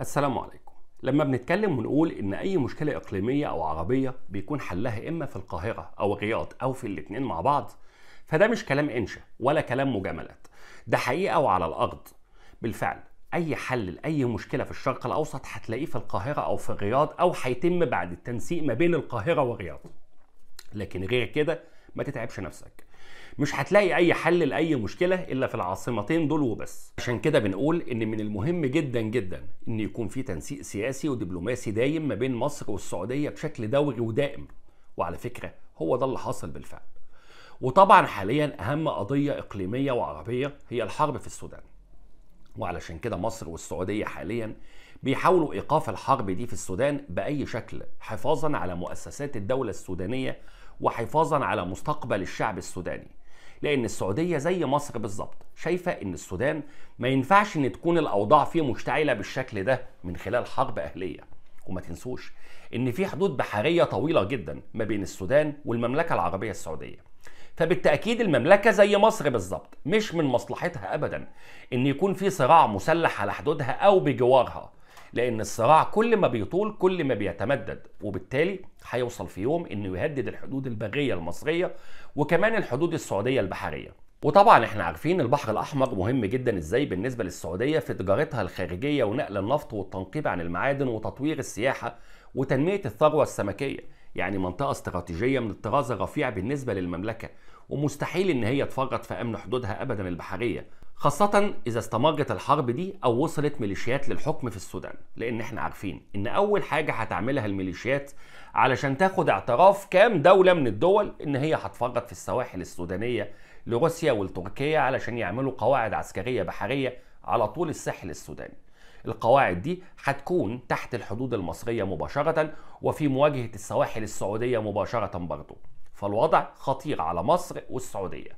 السلام عليكم لما بنتكلم ونقول ان اي مشكله اقليميه او عربيه بيكون حلها اما في القاهره او الرياض او في الاتنين مع بعض فده مش كلام انشا ولا كلام مجاملات ده حقيقه وعلى الارض بالفعل اي حل لاي مشكله في الشرق الاوسط هتلاقيه في القاهره او في الرياض او هيتم بعد التنسيق ما بين القاهره والرياض لكن غير كده ما تتعبش نفسك مش هتلاقي اي حل لاي مشكله الا في العاصمتين دول وبس عشان كده بنقول ان من المهم جدا جدا ان يكون في تنسيق سياسي ودبلوماسي دايم ما بين مصر والسعوديه بشكل دوري ودائم وعلى فكره هو ده اللي حصل بالفعل وطبعا حاليا اهم قضيه اقليميه وعربيه هي الحرب في السودان وعلشان كده مصر والسعوديه حاليا بيحاولوا ايقاف الحرب دي في السودان باي شكل حفاظا على مؤسسات الدوله السودانيه وحفاظا على مستقبل الشعب السوداني لان السعوديه زي مصر بالظبط شايفه ان السودان ما ينفعش ان تكون الاوضاع فيه مشتعله بالشكل ده من خلال حرب اهليه وما تنسوش ان في حدود بحريه طويله جدا ما بين السودان والمملكه العربيه السعوديه فبالتاكيد المملكه زي مصر بالظبط مش من مصلحتها ابدا ان يكون في صراع مسلح على حدودها او بجوارها لان الصراع كل ما بيطول كل ما بيتمدد وبالتالي هيوصل في يوم انه يهدد الحدود البريه المصريه وكمان الحدود السعوديه البحريه وطبعا احنا عارفين البحر الاحمر مهم جدا ازاي بالنسبه للسعوديه في تجارتها الخارجيه ونقل النفط والتنقيب عن المعادن وتطوير السياحه وتنميه الثروه السمكيه يعني منطقه استراتيجيه من الطراز الرفيع بالنسبه للمملكه ومستحيل ان هي تفرط في امن حدودها ابدا البحريه خاصة إذا استمرت الحرب دي أو وصلت ميليشيات للحكم في السودان، لأن إحنا عارفين إن أول حاجة هتعملها الميليشيات علشان تاخد اعتراف كام دولة من الدول إن هي هتفرط في السواحل السودانية لروسيا ولتركيا علشان يعملوا قواعد عسكرية بحرية على طول الساحل السوداني. القواعد دي هتكون تحت الحدود المصرية مباشرة وفي مواجهة السواحل السعودية مباشرة برضه. فالوضع خطير على مصر والسعودية.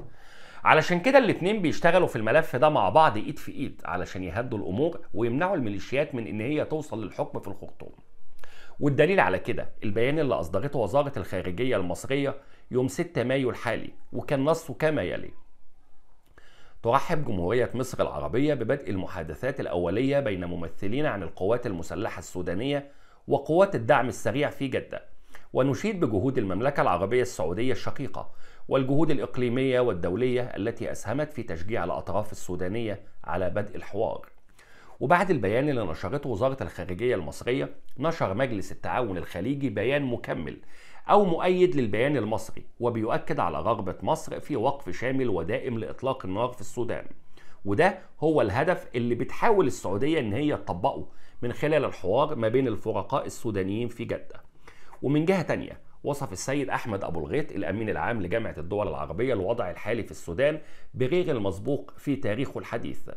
علشان كده الاتنين بيشتغلوا في الملف ده مع بعض ايد في ايد علشان يهدوا الامور ويمنعوا الميليشيات من ان هي توصل للحكم في الخرطوم والدليل على كده البيان اللي اصدرته وزاره الخارجيه المصريه يوم 6 مايو الحالي وكان نصه كما يلي ترحب جمهورية مصر العربية ببدء المحادثات الأولية بين ممثلين عن القوات المسلحة السودانية وقوات الدعم السريع في جدة ونشيد بجهود المملكة العربية السعودية الشقيقة والجهود الإقليمية والدولية التي أسهمت في تشجيع الأطراف السودانية على بدء الحوار وبعد البيان اللي نشرته وزارة الخارجية المصرية نشر مجلس التعاون الخليجي بيان مكمل أو مؤيد للبيان المصري وبيؤكد على رغبة مصر في وقف شامل ودائم لإطلاق النار في السودان وده هو الهدف اللي بتحاول السعودية إن هي تطبقه من خلال الحوار ما بين الفرقاء السودانيين في جدة ومن جهة تانية وصف السيد أحمد أبو الغيط الأمين العام لجامعة الدول العربية الوضع الحالي في السودان بغير المسبوق في تاريخه الحديث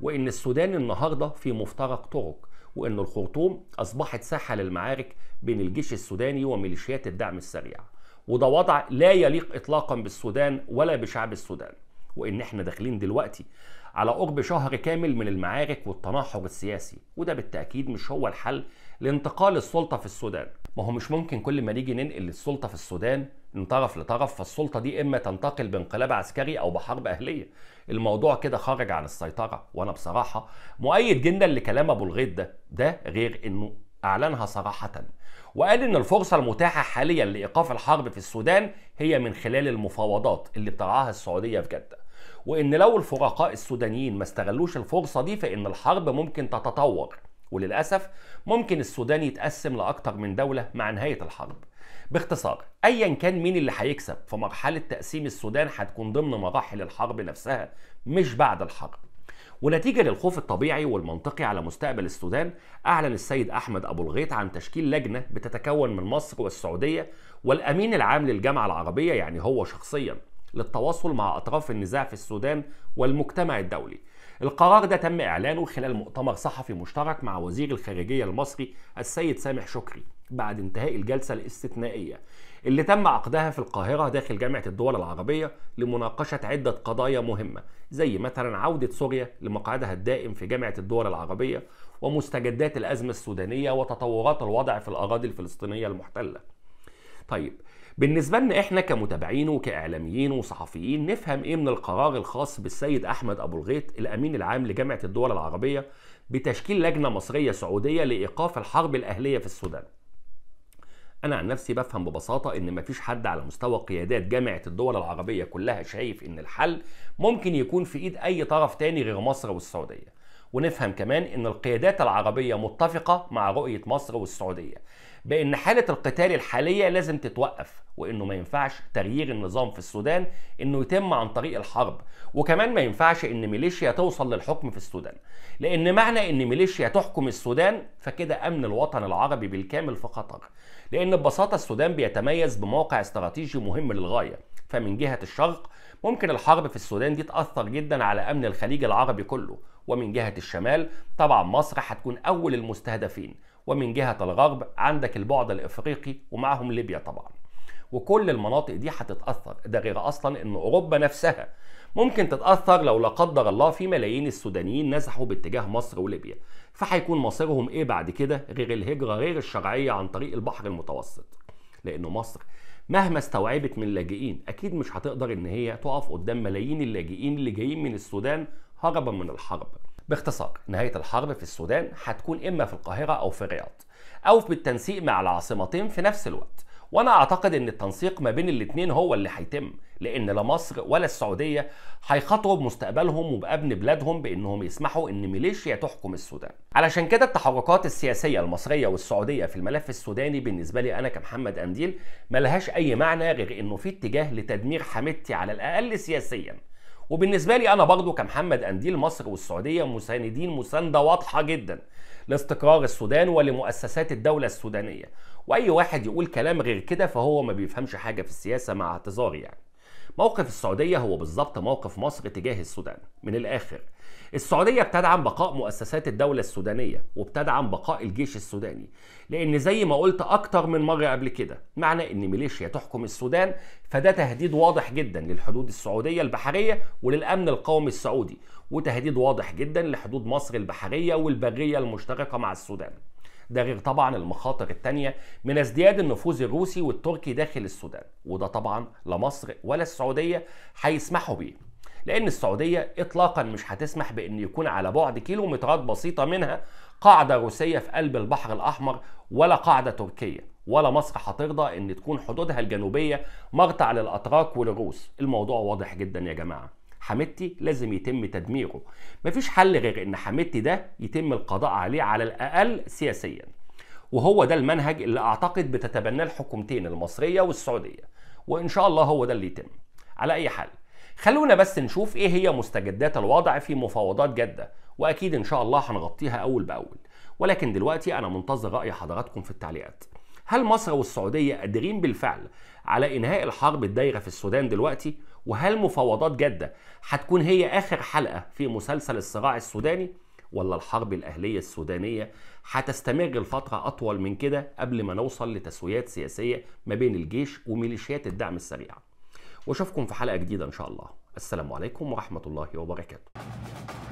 وإن السودان النهاردة في مفترق طرق وإن الخرطوم أصبحت ساحة للمعارك بين الجيش السوداني وميليشيات الدعم السريع وده وضع لا يليق إطلاقا بالسودان ولا بشعب السودان وإن إحنا داخلين دلوقتي على قرب شهر كامل من المعارك والتناحر السياسي وده بالتأكيد مش هو الحل لانتقال السلطة في السودان ما هو مش ممكن كل ما نيجي ننقل السلطة في السودان من طرف لطرف فالسلطة دي إما تنتقل بانقلاب عسكري أو بحرب أهلية الموضوع كده خارج عن السيطرة وأنا بصراحة مؤيد جدا لكلام أبو الغيد ده ده غير إنه أعلنها صراحة وقال إن الفرصة المتاحة حاليا لإيقاف الحرب في السودان هي من خلال المفاوضات اللي بترعاها السعودية في جدة وإن لو الفرقاء السودانيين ما استغلوش الفرصة دي فإن الحرب ممكن تتطور وللأسف ممكن السودان يتقسم لاكثر من دولة مع نهاية الحرب باختصار ايا كان مين اللي هيكسب فمرحله تقسيم السودان هتكون ضمن مراحل الحرب نفسها مش بعد الحرب ونتيجه للخوف الطبيعي والمنطقي على مستقبل السودان اعلن السيد احمد ابو الغيط عن تشكيل لجنه بتتكون من مصر والسعوديه والامين العام للجامعه العربيه يعني هو شخصيا للتواصل مع أطراف النزاع في السودان والمجتمع الدولي القرار ده تم إعلانه خلال مؤتمر صحفي مشترك مع وزير الخارجية المصري السيد سامح شكري بعد انتهاء الجلسة الاستثنائية اللي تم عقدها في القاهرة داخل جامعة الدول العربية لمناقشة عدة قضايا مهمة زي مثلا عودة سوريا لمقعدها الدائم في جامعة الدول العربية ومستجدات الأزمة السودانية وتطورات الوضع في الأراضي الفلسطينية المحتلة طيب بالنسبة لنا احنا كمتابعين وكاعلاميين وصحفيين نفهم ايه من القرار الخاص بالسيد احمد ابو الغيط الامين العام لجامعة الدول العربية بتشكيل لجنة مصرية سعودية لايقاف الحرب الاهلية في السودان انا عن نفسي بفهم ببساطه ان مفيش حد على مستوى قيادات جامعه الدول العربيه كلها شايف ان الحل ممكن يكون في ايد اي طرف تاني غير مصر والسعوديه ونفهم كمان ان القيادات العربيه متفقه مع رؤيه مصر والسعوديه بان حاله القتال الحاليه لازم تتوقف وانه ما ينفعش تغيير النظام في السودان انه يتم عن طريق الحرب وكمان ما ينفعش ان ميليشيا توصل للحكم في السودان لان معنى ان ميليشيا تحكم السودان فكده امن الوطن العربي بالكامل في خطر لان ببساطه السودان بيتميز بموقع استراتيجي مهم للغايه فمن جهه الشرق ممكن الحرب في السودان دي تاثر جدا على امن الخليج العربي كله ومن جهه الشمال طبعا مصر هتكون اول المستهدفين ومن جهة الغرب عندك البعد الإفريقي ومعهم ليبيا طبعا وكل المناطق دي هتتأثر ده غير أصلا إن أوروبا نفسها ممكن تتأثر لو لا قدر الله في ملايين السودانيين نزحوا باتجاه مصر وليبيا فهيكون مصيرهم إيه بعد كده غير الهجرة غير الشرعية عن طريق البحر المتوسط لأن مصر مهما استوعبت من لاجئين أكيد مش هتقدر إن هي تقف قدام ملايين اللاجئين اللي جايين من السودان هربا من الحرب باختصار نهاية الحرب في السودان هتكون إما في القاهرة أو في الرياض أو بالتنسيق مع العاصمتين في نفس الوقت وأنا أعتقد إن التنسيق ما بين الاتنين هو اللي هيتم لأن لا مصر ولا السعودية هيخاطروا بمستقبلهم وبأبن بلادهم بإنهم يسمحوا إن ميليشيا تحكم السودان علشان كده التحركات السياسية المصرية والسعودية في الملف السوداني بالنسبة لي أنا كمحمد أنديل ملهاش أي معنى غير إنه في اتجاه لتدمير حميدتي على الأقل سياسياً وبالنسبه لي انا برضه كمحمد انديل مصر والسعوديه مساندين مسانده واضحه جدا لاستقرار السودان ولمؤسسات الدوله السودانيه واي واحد يقول كلام غير كده فهو ما بيفهمش حاجه في السياسه مع اعتذاري يعني موقف السعوديه هو بالظبط موقف مصر تجاه السودان من الاخر السعودية بتدعم بقاء مؤسسات الدولة السودانية وبتدعم بقاء الجيش السوداني لأن زي ما قلت أكتر من مرة قبل كده معنى إن ميليشيا تحكم السودان فده تهديد واضح جدا للحدود السعودية البحرية وللأمن القومي السعودي وتهديد واضح جدا لحدود مصر البحرية والبرية المشتركة مع السودان ده غير طبعا المخاطر التانية من ازدياد النفوذ الروسي والتركي داخل السودان وده طبعا لا مصر ولا السعودية هيسمحوا بيه لأن السعودية إطلاقا مش هتسمح بأن يكون على بعد كيلومترات بسيطة منها قاعدة روسية في قلب البحر الأحمر ولا قاعدة تركية ولا مصر هترضى ان تكون حدودها الجنوبيه مرتع للاتراك وللروس الموضوع واضح جدا يا جماعه حميدتي لازم يتم تدميره مفيش حل غير ان حميدتي ده يتم القضاء عليه على الاقل سياسيا وهو ده المنهج اللي اعتقد بتتبناه الحكومتين المصريه والسعوديه وان شاء الله هو ده اللي يتم على اي حال خلونا بس نشوف ايه هي مستجدات الوضع في مفاوضات جدة واكيد ان شاء الله هنغطيها اول باول ولكن دلوقتي انا منتظر راي حضراتكم في التعليقات هل مصر والسعودية قادرين بالفعل على انهاء الحرب الدايرة في السودان دلوقتي وهل مفاوضات جدة هتكون هي اخر حلقة في مسلسل الصراع السوداني ولا الحرب الأهلية السودانية هتستمر لفترة أطول من كده قبل ما نوصل لتسويات سياسية ما بين الجيش وميليشيات الدعم السريع واشوفكم في حلقه جديده ان شاء الله السلام عليكم ورحمه الله وبركاته